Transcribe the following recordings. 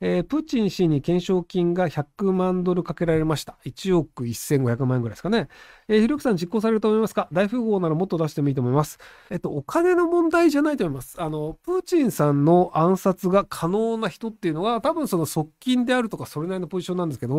えー、プーチン氏に懸賞金が100万ドルかけられました。1億1500万円ぐらいですかね。えー、ひろきさん実行されると思いますか大富豪ならもっと出してもいいと思います。えっと、お金の問題じゃないと思います。あの、プーチンさんの暗殺が可能な人っていうのは、多分その側近であるとか、それなりのポジションなんですけど、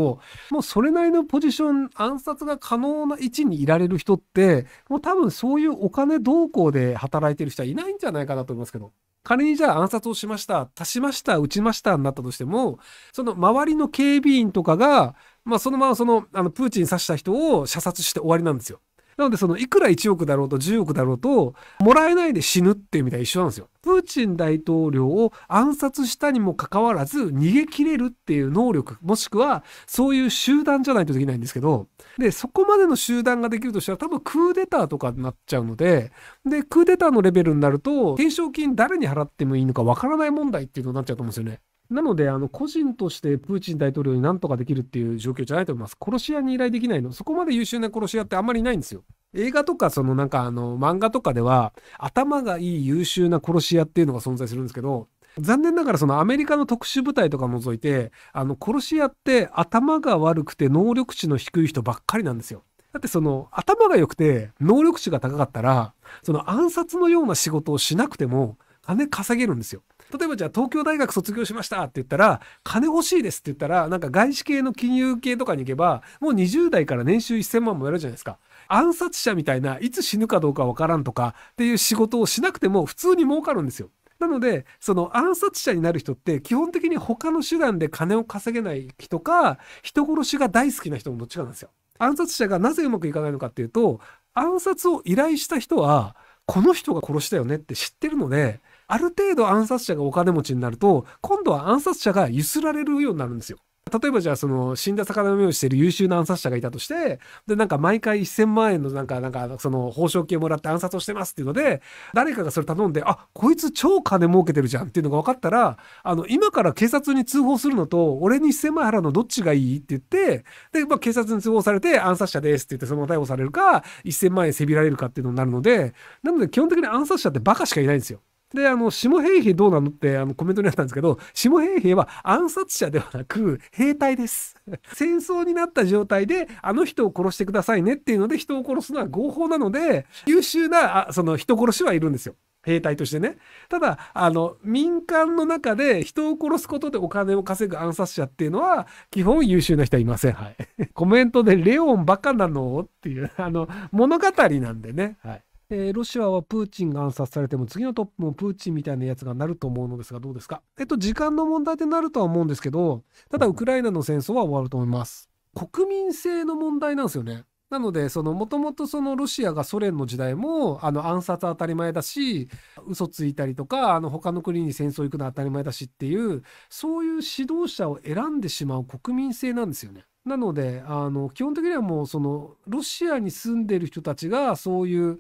もうそれなりのポジション、暗殺が可能な位置にいられる人って、もう多分そういうお金動向で働いてる人はいないんじゃないかなと思いますけど。仮にじゃあ暗殺をしました、足しました、撃ちましたになったとしても、その周りの警備員とかが、まあ、そのままその、あの、プーチン刺した人を射殺して終わりなんですよ。なので、その、いくら1億だろうと10億だろうと、もらえないで死ぬっていう意味では一緒なんですよ。プーチン大統領を暗殺したにもかかわらず、逃げ切れるっていう能力、もしくは、そういう集団じゃないとできないんですけど、で、そこまでの集団ができるとしたら、多分クーデターとかになっちゃうので、で、クーデターのレベルになると、懸賞金誰に払ってもいいのかわからない問題っていうのになっちゃうと思うんですよね。なので、あの個人としてプーチン大統領に何とかできるっていう状況じゃないと思います。殺し屋に依頼できないの。そこまで優秀な殺し屋ってあんまりいないんですよ。映画とか、そのなんかあの漫画とかでは、頭がいい優秀な殺し屋っていうのが存在するんですけど、残念ながらそのアメリカの特殊部隊とか除いて、あの殺し屋って頭が悪くて能力値の低い人ばっかりなんですよ。だってその頭が良くて能力値が高かったら、その暗殺のような仕事をしなくても金稼げるんですよ。例えばじゃあ東京大学卒業しましたって言ったら金欲しいですって言ったらなんか外資系の金融系とかに行けばもう20代から年収1000万もやるじゃないですか。暗殺者みたいないつ死ぬかどうかわからんとかっていう仕事をしなくても普通に儲かるんですよ。なので、その暗殺者になる人って基本的に他の手段で金を稼げない人か、人殺しが大好きな人もどっちかなんですよ。暗殺者がなぜうまくいかないのかっていうと、暗殺を依頼した人は、この人が殺したよねって知ってるので、ある程度暗殺者がお金持ちになると、今度は暗殺者が揺すられるようになるんですよ。例えばじゃあその死んだ魚の目をしている優秀な暗殺者がいたとしてでなんか毎回1,000万円のなんかなんかその報奨金をもらって暗殺をしてますっていうので誰かがそれ頼んであこいつ超金儲けてるじゃんっていうのが分かったらあの今から警察に通報するのと俺に1,000万円払うのどっちがいいって言ってで、まあ、警察に通報されて暗殺者ですって言ってそのまま逮捕されるか1,000万円せびられるかっていうのになるのでなので基本的に暗殺者ってバカしかいないんですよ。で、あの、下平兵どうなのってあのコメントにあったんですけど、下平兵は暗殺者ではなく兵隊です。戦争になった状態で、あの人を殺してくださいねっていうので、人を殺すのは合法なので、優秀な、あその人殺しはいるんですよ。兵隊としてね。ただ、あの、民間の中で人を殺すことでお金を稼ぐ暗殺者っていうのは、基本優秀な人はいません。はい。コメントで、レオンバカなのっていう、あの、物語なんでね。はい。えー、ロシアはプーチンが暗殺されても次のトップもプーチンみたいなやつがなると思うのですがどうですかえっと時間の問題でなるとは思うんですけどただウクライナの戦争は終わると思います国民性の問題なんですよねなのでそのもともとそのロシアがソ連の時代もあの暗殺当たり前だし嘘ついたりとかあの他の国に戦争行くのは当たり前だしっていうそういう指導者を選んでしまう国民性なんですよね。なのであの基本的にはもうそのロシアに住んでる人たちがそういう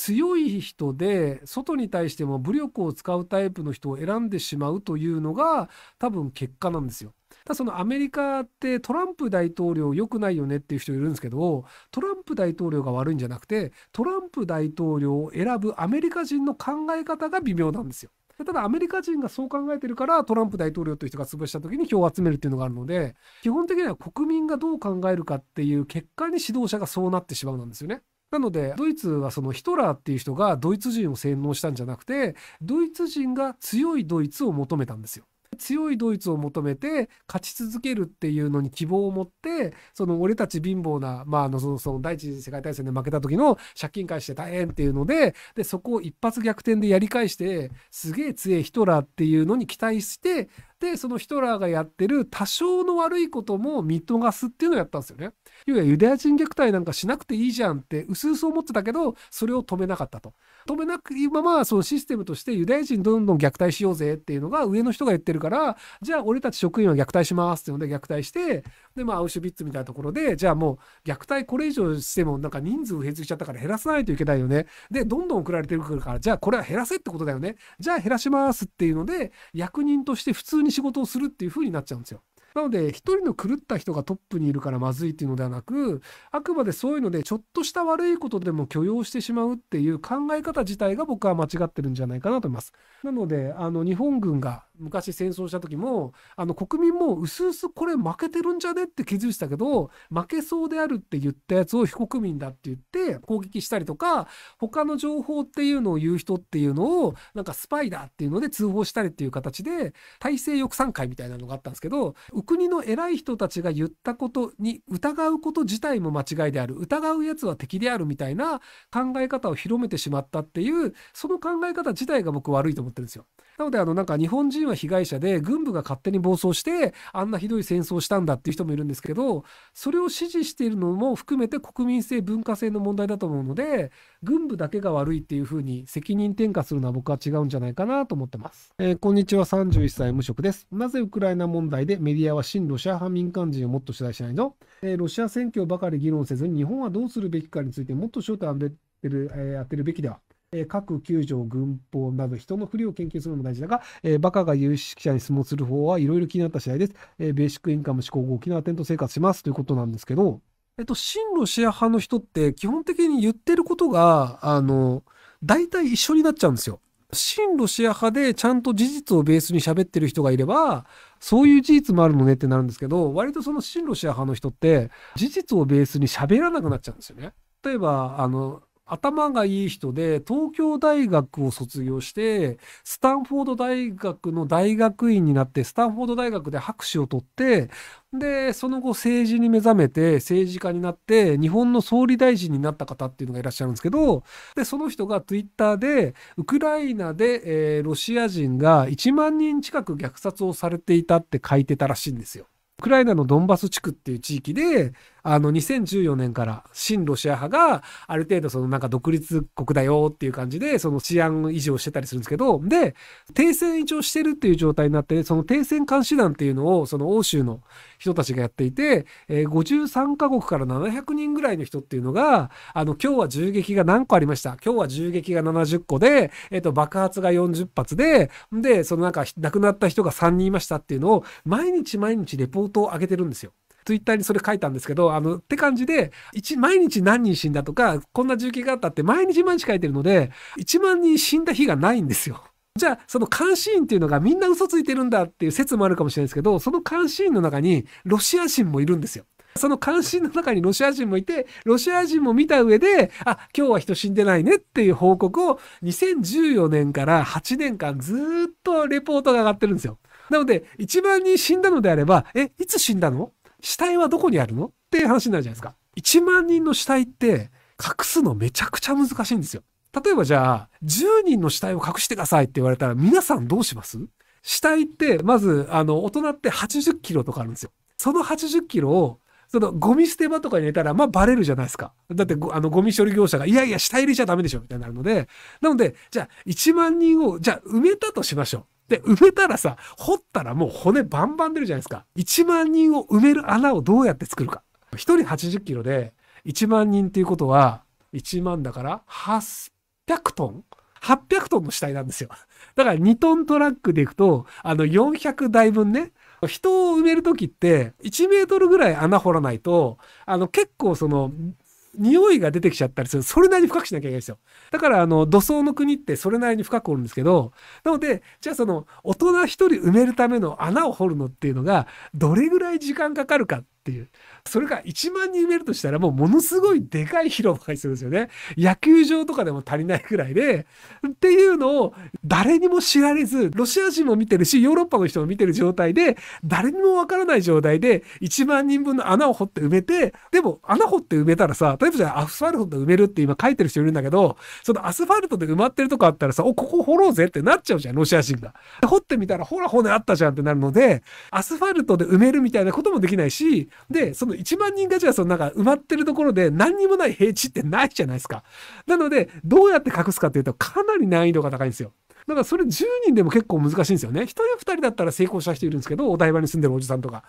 強い人で外に対しても武力を使うタイプの人を選んでしまうというのが多分結果なんですよ。ただそのアメリカってトランプ大統領良くないよねっていう人いるんですけどトランプ大統領が悪いんじゃなくてトランプ大統領を選ぶアメリカ人の考え方が微妙なんですよ。ただアメリカ人がそう考えてるからトランプ大統領という人が潰した時に票を集めるっていうのがあるので基本的には国民がどう考えるかっていう結果に指導者がそうなってしまうなんですよね。なのでドイツはそのヒトラーっていう人がドイツ人を洗脳したんじゃなくてドイツ人が強いドイツを求めたんですよ。強いドイツを求めて勝ち続けるっていうのに希望を持ってその俺たち貧乏な、まあ、あのそのその第一次世界大戦で負けた時の借金返して大変っていうのででそこを一発逆転でやり返してすげえ強いヒトラーっていうのに期待して、そのヒトラーがやってる多少の悪いことも見逃すっていうのをやったんですよね。要はユダヤ人虐待なんかしなくていいじゃんって、うすうす思ってたけど、それを止めなかったと。止めなく、今まあそのシステムとしてユダヤ人どんどん虐待しようぜっていうのが上の人が言ってるから、じゃあ俺たち職員は虐待しますっていうので虐待して、でまあアウシュビッツみたいなところでじゃあもう虐待これ以上してもなんか人数減ってきちゃったから減らさないといけないよねでどんどん送られてくるからじゃあこれは減らせってことだよねじゃあ減らしますっていうので役人として普通に仕事をするっていう風になっちゃうんですよ。なので、一人の狂った人がトップにいるからまずいっていうのではなく、あくまでそういうので、ちょっとした悪いことでも許容してしまうっていう考え方自体が僕は間違ってるんじゃないかなと思います。なので、あの、日本軍が昔戦争した時もあの国民もうすうすこれ負けてるんじゃねって気づいてたけど負けそうであるって言ったやつを非国民だって言って攻撃したりとか他の情報っていうのを言う人っていうのをなんかスパイだっていうので通報したりっていう形で体制抑散会みたいなのがあったんですけど右国の偉い人たちが言ったことに疑うこと自体も間違いである疑うやつは敵であるみたいな考え方を広めてしまったっていうその考え方自体が僕悪いと思ってるんですよ。なのであのなんか日本人は被害者で軍部が勝手に暴走してあんなひどい戦争をしたんだっていう人もいるんですけどそれを支持しているのも含めて国民性文化性の問題だと思うので軍部だけが悪いっていうふうに責任転嫁するのは僕は違うんじゃないかなと思ってます、えー、こんにちは31歳無職ですなぜウクライナ問題でメディアは親ロシア派民間人をもっと取材しないの、えー、ロシア選挙ばかり議論せずに日本はどうするべきかについてもっと焦点を当てる,、えー、当てるべきではえ各球場、軍法など人のふりを研究するのも大事だが、えー、バカが有識者に質問する方はいろいろ気になった試合です。えー、ベーシックインカム、志向後、沖縄ント生活しますということなんですけど、えっと、新ロシア派の人って基本的に言ってることが、あの、大体一緒になっちゃうんですよ。新ロシア派でちゃんと事実をベースに喋ってる人がいれば、そういう事実もあるのねってなるんですけど、割とその新ロシア派の人って、事実をベースに喋らなくなっちゃうんですよね。例えば、あの、頭がいい人で、東京大学を卒業して、スタンフォード大学の大学院になって、スタンフォード大学で博士を取って、で、その後政治に目覚めて、政治家になって、日本の総理大臣になった方っていうのがいらっしゃるんですけど、で、その人がツイッターで、ウクライナで、えー、ロシア人が1万人近く虐殺をされていたって書いてたらしいんですよ。ウクライナのドンバス地区っていう地域で、あの2014年から親ロシア派がある程度そのなんか独立国だよっていう感じでその治安維持をしてたりするんですけどで停戦一応してるっていう状態になってその停戦監視団っていうのをその欧州の人たちがやっていて、えー、53カ国から700人ぐらいの人っていうのがあの今日は銃撃が何個ありました今日は銃撃が70個で、えー、と爆発が40発ででそのなんか亡くなった人が3人いましたっていうのを毎日毎日レポートを上げてるんですよ。ツイッターにそれ書いたんですけど、あの、って感じで、毎日何人死んだとか、こんな重機があったって毎日毎日書いてるので、1万人死んだ日がないんですよ。じゃあ、その監視員っていうのがみんな嘘ついてるんだっていう説もあるかもしれないですけど、その監視員の中にロシア人もいるんですよ。その関心の中にロシア人もいて、ロシア人も見た上で、あ、今日は人死んでないねっていう報告を2014年から8年間ずっとレポートが上がってるんですよ。なので、1万人死んだのであれば、え、いつ死んだの死体はどこにあるのっていう話になるじゃないですか。1万人の死体って隠すのめちゃくちゃ難しいんですよ。例えばじゃあ、10人の死体を隠してくださいって言われたら皆さんどうします死体って、まず、あの、大人って80キロとかあるんですよ。その80キロを、そのゴミ捨て場とかに入れたら、まあバレるじゃないですか。だって、あの、ゴミ処理業者が、いやいや、死体入れちゃダメでしょ、みたいになるので。なので、じゃあ、1万人を、じゃあ埋めたとしましょう。で、埋めたらさ、掘ったらもう骨バンバン出るじゃないですか。1万人を埋める穴をどうやって作るか。1人80キロで1万人っていうことは、1万だから800トン ?800 トンの死体なんですよ。だから2トントラックでいくと、あの400台分ね、人を埋める時って1メートルぐらい穴掘らないと、あの結構その匂いが出てきちゃったりする。それなりに深くしなきゃいけないですよ。だから、あの、土葬の国ってそれなりに深く掘るんですけど、なので、じゃあその、大人一人埋めるための穴を掘るのっていうのが、どれぐらい時間かかるかっていう。それが1万人埋めるとしたらもうものすごいでかい広場が必要ですよね。野球場とかでも足りないくらいで。っていうのを誰にも知られず、ロシア人も見てるし、ヨーロッパの人も見てる状態で、誰にもわからない状態で1万人分の穴を掘って埋めて、でも穴掘って埋めたらさ、例えばじゃあアスファルトで埋めるって今書いてる人いるんだけど、そのアスファルトで埋まってるとこあったらさ、お、ここ掘ろうぜってなっちゃうじゃん、ロシア人が。掘ってみたらほら骨あったじゃんってなるので、アスファルトで埋めるみたいなこともできないし、で、その1万人ガじゃそのなんか埋まってるところで何にもない平地ってないじゃないですか。なので、どうやって隠すかっていうとかなり難易度が高いんですよ。だからそれ10人でも結構難しいんですよね。1人2人だったら成功した人いるんですけど、お台場に住んでるおじさんとか。